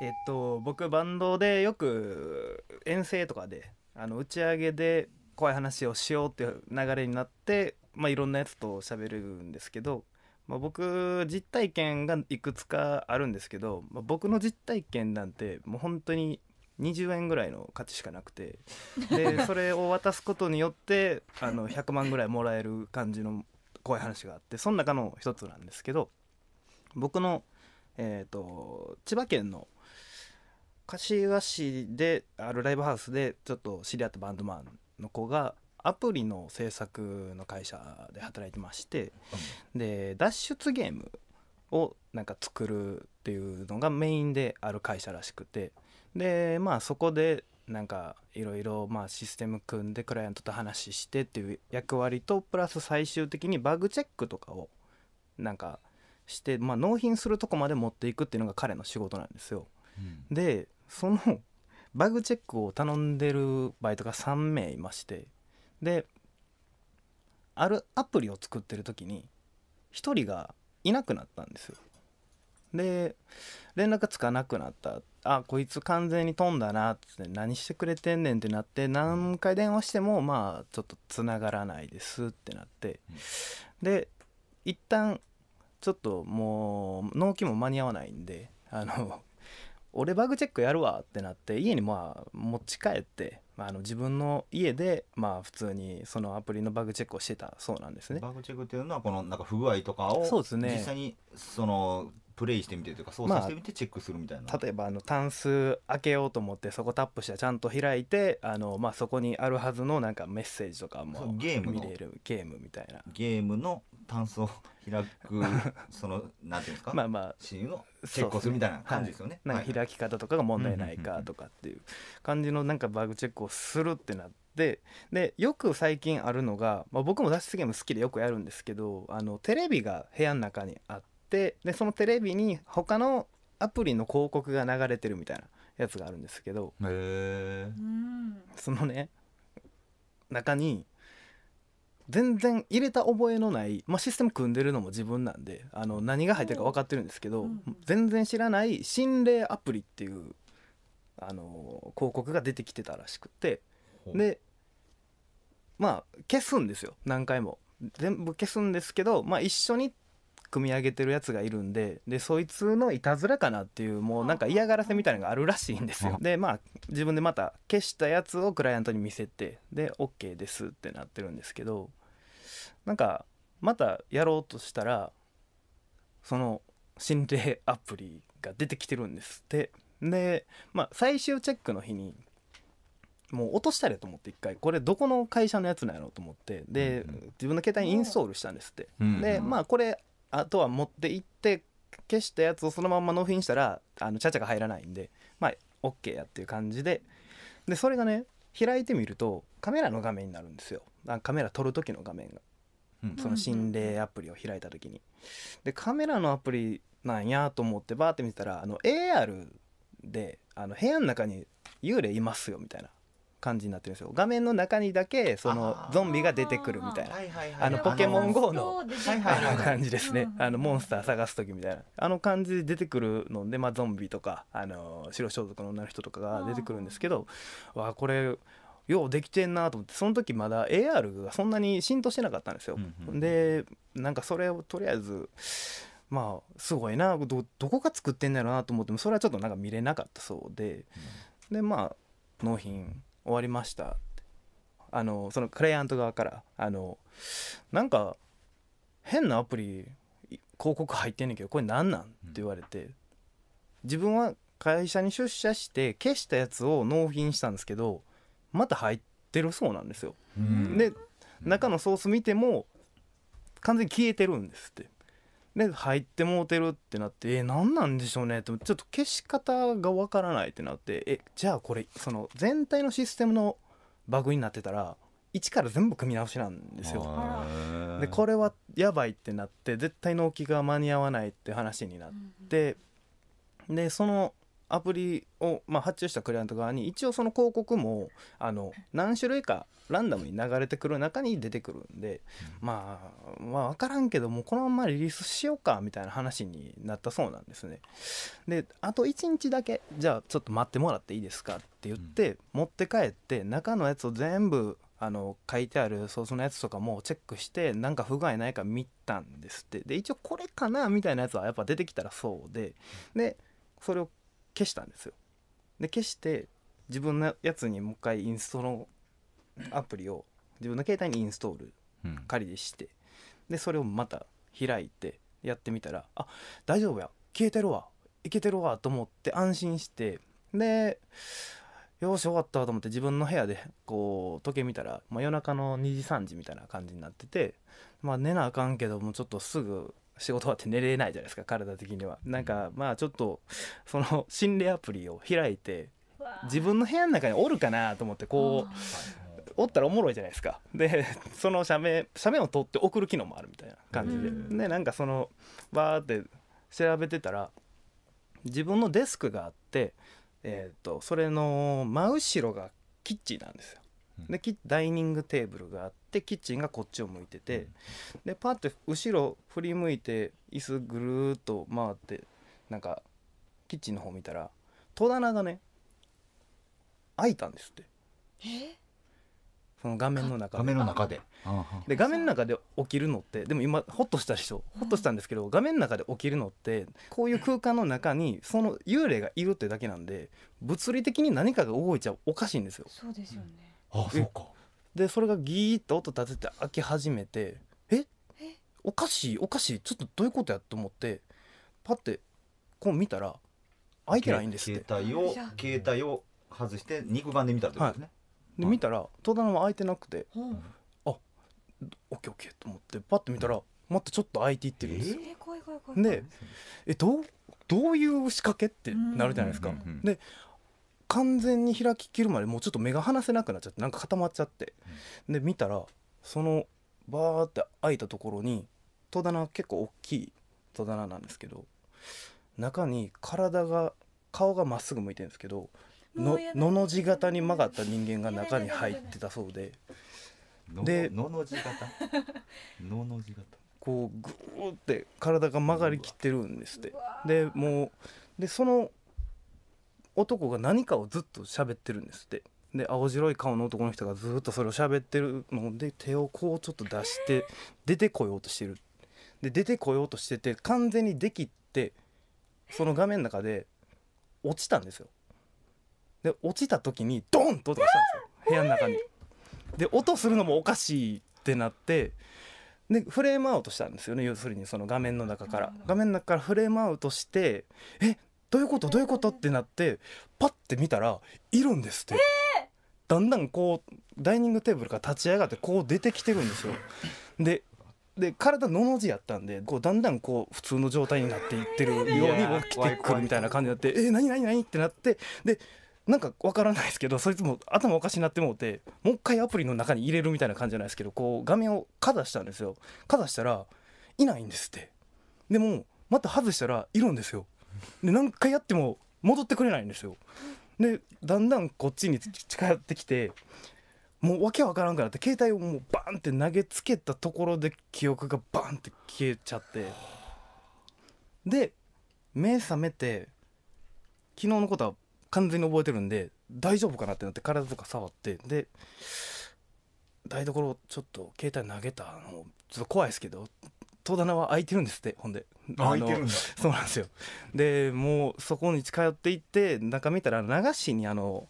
えっと僕バンドでよく遠征とかであの打ち上げで怖い話をしようっていう流れになって、まあ、いろんなやつと喋るんですけど、まあ、僕実体験がいくつかあるんですけど、まあ、僕の実体験なんてもう本当に20円ぐらいの価値しかなくてで それを渡すことによってあの100万ぐらいもらえる感じの怖い話があってその中の一つなんですけど僕の、えーと、と千葉県の柏市であるライブハウスでちょっと知り合ったバンドマンの子がアプリの制作の会社で働いてまして、うん、で脱出ゲームをなんか作るっていうのがメインである会社らしくてでまあそこでなんかいろいろシステム組んでクライアントと話してっていう役割とプラス最終的にバグチェックとかをなんかして、まあ、納品するとこまで持っていくっていうのが彼の仕事なんですよ。うん、でそのバグチェックを頼んでるバイトが3名いましてであるアプリを作ってる時に1人がいなくなったんですよで連絡つかなくなったあこいつ完全に飛んだなって何してくれてんねんってなって何回電話してもまあちょっとつながらないですってなってで一旦ちょっともう納期も間に合わないんであの俺バグチェックやるわってなって家にまあ持ち帰って、まあ、あの自分の家でまあ普通にそのアプリのバグチェックをしてたそうなんですねバグチェックっていうのはこのなんか不具合とかをそうですね実際にそのプレイしてみてというか操作してみてチェックするみたいな、まあ、例えばあのタンス開けようと思ってそこタップしたらちゃんと開いてあの、まあ、そこにあるはずのなんかメッセージとかもゲーム見れるゲームみたいなゲームのタンスを開く そのなんていうんですかまあまあシーンをチェックするみたいな感じですよね。ねはい、開き方とかが問題ないかとかっていう感じのなんかバグチェックをするってなって。でよく最近あるのが、まあ、僕も脱出ゲーム好きでよくやるんですけどあのテレビが部屋の中にあってでそのテレビに他のアプリの広告が流れてるみたいなやつがあるんですけどそのね中に全然入れた覚えのない、まあ、システム組んでるのも自分なんであの何が入ってるか分かってるんですけど、うん、全然知らない心霊アプリっていうあの広告が出てきてたらしくてでまあ消すんですよ何回も全部消すんですけど、まあ、一緒に組み上げてるやつがいるんででそいつのいたずらかなっていうもうなんか嫌がらせみたいなのがあるらしいんですよでまあ自分でまた消したやつをクライアントに見せてで OK ですってなってるんですけどなんかまたやろうとしたらその心霊アプリが出てきてるんですってでまあ最終チェックの日にもう落としたれと思って一回これどこの会社のやつなんやろうと思ってで、自分の携帯にインストールしたんですって、でまあこれあとは持って行って消したやつをそのまんま納品したらあのチャチャが入らないんでまあ OK やっていう感じででそれがね開いてみるとカメラの画面になるんですよカメラ撮る時の画面が、うん、その心霊アプリを開いた時にでカメラのアプリなんやと思ってバーって見てたらあの AR であの部屋の中に幽霊いますよみたいな感じになってるんですよ画面の中にだけそのゾンビが出てくるみたいなあのポケモン GO のあの感じですねあのモンスター探す時みたいなあの感じで出てくるので、まあ、ゾンビとかあの白装束の女の人とかが出てくるんですけどわこれようできてんなと思ってその時まだ AR がそんなに浸透してなかったんですよ。でなんかそれをとりあえずまあすごいなどどこが作ってんだろうなと思ってもそれはちょっとなんか見れなかったそうで、うん、でまあ納品終わりました」あのそのクライアント側からあのなんか変なアプリ広告入ってんねんけどこれ何なんって言われて自分は会社に出社して消したやつを納品したんですけどまた入ってるそうなんですよ。で中のソース見ても完全に消えてるんですって。で入ってもうてるってなってえー、何なんでしょうねってちょっと消し方がわからないってなってえじゃあこれその全体のシステムのバグになってたら一から全部組み直しなんですよ。でこれはやばいってなって絶対納期が間に合わないって話になって、でそのアプリを、まあ、発注したクライアント側に一応その広告もあの何種類かランダムに流れてくる中に出てくるんで、まあ、まあ分からんけどもこのままリリースしようかみたいな話になったそうなんですねであと1日だけじゃあちょっと待ってもらっていいですかって言って、うん、持って帰って中のやつを全部あの書いてあるソースのやつとかもチェックしてなんか不具合ないか見たんですってで一応これかなみたいなやつはやっぱ出てきたらそうででそれを消したんですよで消して自分のやつにもう一回インストのアプリを自分の携帯にインストール仮でして、でそれをまた開いてやってみたらあ大丈夫や消えてるわいけてるわと思って安心してでよし終わったと思って自分の部屋でこう時計見たら、まあ、夜中の2時3時みたいな感じになってて、まあ、寝なあかんけどもちょっとすぐ仕事終わって寝れないじゃないですか体的にはなんかまあちょっとその心霊アプリを開いて自分の部屋の中におるかなと思ってこうおったらおもろいじゃないですかでその写メ写メを撮って送る機能もあるみたいな感じで、でなんかそのわーって調べてたら自分のデスクがあって、えーと、それの真後ろがキッチンなんですよ。でダイニングテーブルがあっでキッチンがこっちを向いてて、でパッて後ろ振り向いて椅子ぐるっと回ってなんかキッチンの方見たら戸棚がね開いたんですってえその画面の中で画面の中でで画面の中で起きるのってでも今ホッとしたでしょホッとしたんですけど、画面の中で起きるのってこういう空間の中にその幽霊がいるってだけなんで物理的に何かが動いちゃうおかしいんですよそうですよね、あそうかでそれがギーッと音立てて開き始めてえおかしいおかしいちょっとどういうことやと思ってパッてこう見たら開いてないんですって携帯を携帯を外して肉眼で見たってことですね、はい、で、見たら戸棚も開いてなくて、うん、あオッケーオッケーと思ってパッて見たら、うん、またちょっと開いていってるんですよ、えー、でえどうどういう仕掛けってなるじゃないですか、で完全に開ききるまでもうちょっと目が離せなくなっちゃってなんか固まっちゃって、うん、で見たらそのバーって開いたところに戸棚結構大きい戸棚なんですけど中に体が顔がまっすぐ向いてるんですけどののの字型に曲がった人間が中に入ってたそうで。でのの字型 のの字型こうグーって体が曲がりきってるんですってでもうでその男が何かをずっと喋ってるんですってで青白い顔の男の人がずっとそれを喋ってるので手をこうちょっと出して出てこようとしてるで出てこようとしてて完全にできってその画面の中で落ちたんですよで落ちた時にドンと音がしたんですよ部屋の中にで音するのもおかしいってなってでフレームアウトしたんですよね要するにその画面の中から画面の中からフレームアウトしてえどういうことどういうことってなってパッて見たらいるんですって、えー、だんだんこうダイニングテーブルから立ち上がってこう出てきてるんですよ。でで体のの字やったんでこうだんだんこう普通の状態になっていってるように起きてくるみたいな感じになって「えっ何何何?」ってなってでなんかわからないですけどそいつも頭おかしになってもうてもう一回アプリの中に入れるみたいな感じじゃないですけどこう画面をかざしたんですよかざしたらいないんですってでもまた外したらいるんですよで何回やっても戻ってくれないんですよでだんだんこっちに近寄ってきてもうわけわからんからって携帯をもうバンって投げつけたところで記憶がバンって消えちゃってで目覚めて昨日のことは完全に覚えてるんで大丈夫かなってなって体とか触ってで台所ちょっと携帯投げたのちょっと怖いですけど戸棚は空いてるんですってほんで空いてるんだそうなんですよでもうそこに近寄っていって中見たら流しにあの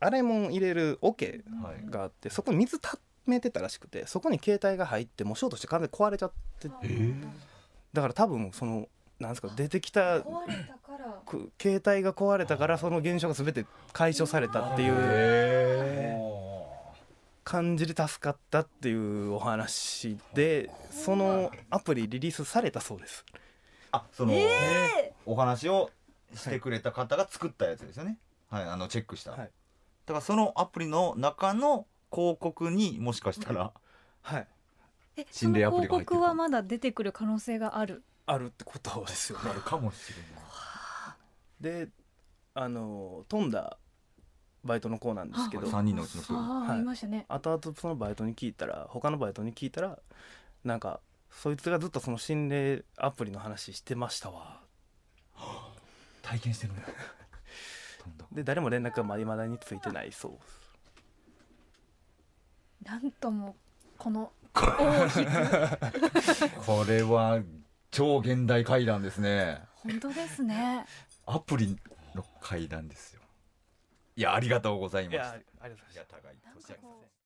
洗い物入れる桶があって、そこに水ためてたらしくてそこに携帯が入ってもうショートして完全に壊れちゃってだから多分そのなんですか出てきた携帯が壊れたからその現象が全て解消されたっていう。感じで助かったっていうお話でそのアプリリリースされたそうですあその、えー、お話をしてくれた方が作ったやつですよね、はい、はい、あのチェックした、はい、だからそのアプリの中の広告にもしかしたら、はい心霊アプリが入ってるはまだ出てくる可能性があるあるってことですよねあるかもしれないであの飛んだバイトの子なんですけど3人のうちの子ありましたね後々そのバイトに聞いたら他のバイトに聞いたらなんかそいつがずっとその心霊アプリの話してましたわ、体験してるねで誰も連絡がいまだについてないそうなんともこのこれは超現代怪談ですね本当ですねアプリの怪談ですよいやありがとうございますいやありがとうございまし